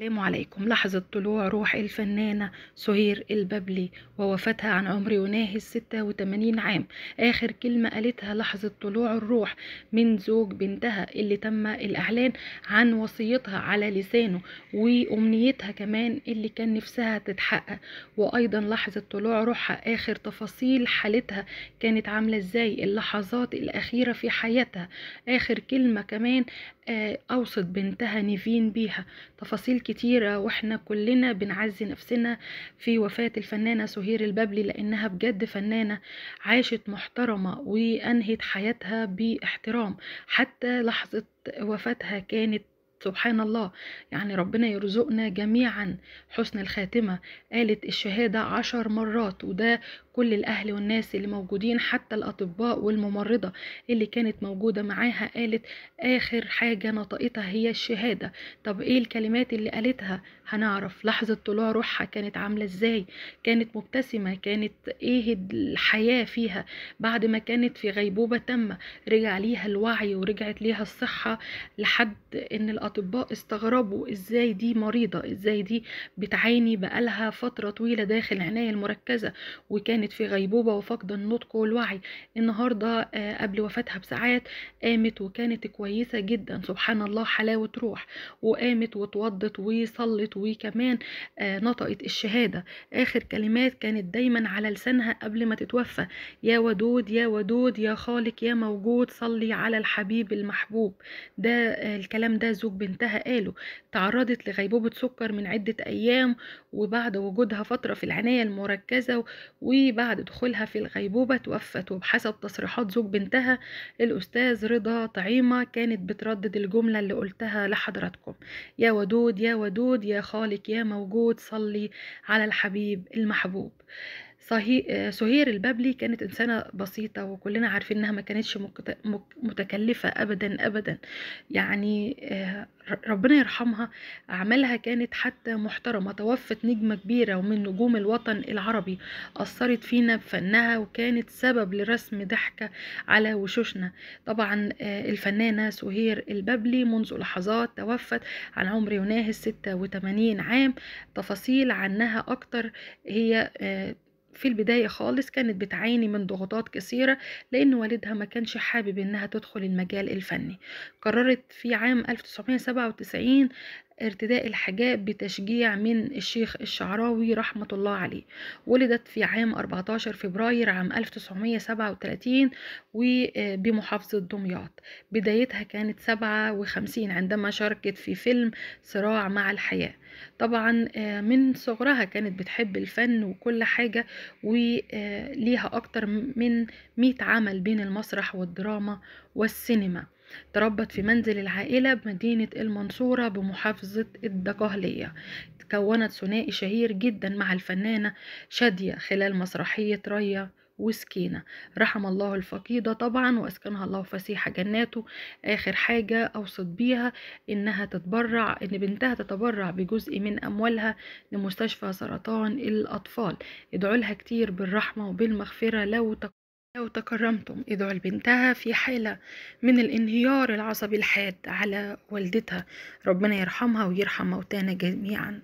السلام عليكم لحظة طلوع روح الفنانة سهير البابلي ووفاتها عن عمر يناهز 86 عام آخر كلمة قالتها لحظة طلوع الروح من زوج بنتها اللي تم الإعلان عن وصيتها على لسانه وأمنيتها كمان اللي كان نفسها تتحقق وأيضا لحظة طلوع روحها آخر تفاصيل حالتها كانت عاملة إزاي اللحظات الأخيرة في حياتها آخر كلمة كمان أوصت بنتها نيفين بيها تفاصيل كتيرة وإحنا كلنا بنعزي نفسنا في وفاة الفنانة سهير البابلي لأنها بجد فنانة عاشت محترمة وأنهت حياتها باحترام حتى لحظة وفاتها كانت سبحان الله يعني ربنا يرزقنا جميعا حسن الخاتمة قالت الشهادة عشر مرات وده كل الأهل والناس اللي موجودين حتى الأطباء والممرضة اللي كانت موجودة معاها قالت آخر حاجة نطقتها هي الشهادة طب إيه الكلمات اللي قالتها هنعرف لحظة طلوع روحها كانت عاملة إزاي كانت مبتسمة كانت إيه الحياة فيها بعد ما كانت في غيبوبة تامة رجع ليها الوعي ورجعت ليها الصحة لحد إن الأطباء الأطباء استغربوا إزاي دي مريضة إزاي دي بتعاني بقالها فترة طويلة داخل العناية المركزة وكانت في غيبوبة وفقد النطق والوعي النهاردة آه، قبل وفاتها بساعات قامت وكانت كويسة جدا سبحان الله حلاوة روح وقامت وتوضت وصلت وكمان آه، نطقت الشهادة آخر كلمات كانت دايما على لسانها قبل ما تتوفى يا ودود يا ودود يا خالق يا موجود صلي على الحبيب المحبوب ده آه، الكلام ده زوج بنتها قالوا تعرضت لغيبوبة سكر من عدة أيام وبعد وجودها فترة في العناية المركزة وبعد دخولها في الغيبوبة توفت وبحسب تصريحات زوج بنتها الأستاذ رضا طعيمة كانت بتردد الجملة اللي قلتها لحضراتكم يا ودود يا ودود يا خالق يا موجود صلي على الحبيب المحبوب سهير البابلي كانت إنسانة بسيطة وكلنا عارفين إنها ما كانتش متكلفة أبدا أبدا يعني آه، ربنا يرحمها أعمالها كانت حتى محترمة توفت نجمة كبيرة ومن نجوم الوطن العربي أثرت فينا بفنها وكانت سبب لرسم ضحكة على وشوشنا طبعا آه، الفنانة سهير البابلي منذ لحظات توفت عن عمر يناهز 86 عام تفاصيل عنها أكتر هي آه، في البداية خالص كانت بتعاني من ضغوطات كثيرة لأن والدها ما كانش حابب إنها تدخل المجال الفني قررت في عام 1997 ارتداء الحجاب بتشجيع من الشيخ الشعراوي رحمة الله عليه ولدت في عام 14 فبراير عام 1937 وبمحافظة آه، دمياط بدايتها كانت 57 عندما شاركت في فيلم صراع مع الحياة طبعا آه، من صغرها كانت بتحب الفن وكل حاجة وليها آه، أكتر من 100 عمل بين المسرح والدراما والسينما تربت في منزل العائلة بمدينة المنصورة بمحافظة الدقهلية تكونت ثنائي شهير جدا مع الفنانة شادية خلال مسرحية ريا وسكينة رحم الله الفقيدة طبعا وأسكنها الله فسيح جناته آخر حاجة أوصت بيها إنها تتبرع إن بنتها تتبرع بجزء من أموالها لمستشفى سرطان الأطفال ادعوا لها كتير بالرحمة وبالمغفرة لو تك... لو تكرمتم إذ بنتها في حالة من الانهيار العصبي الحاد على والدتها ربنا يرحمها ويرحم موتانا جميعا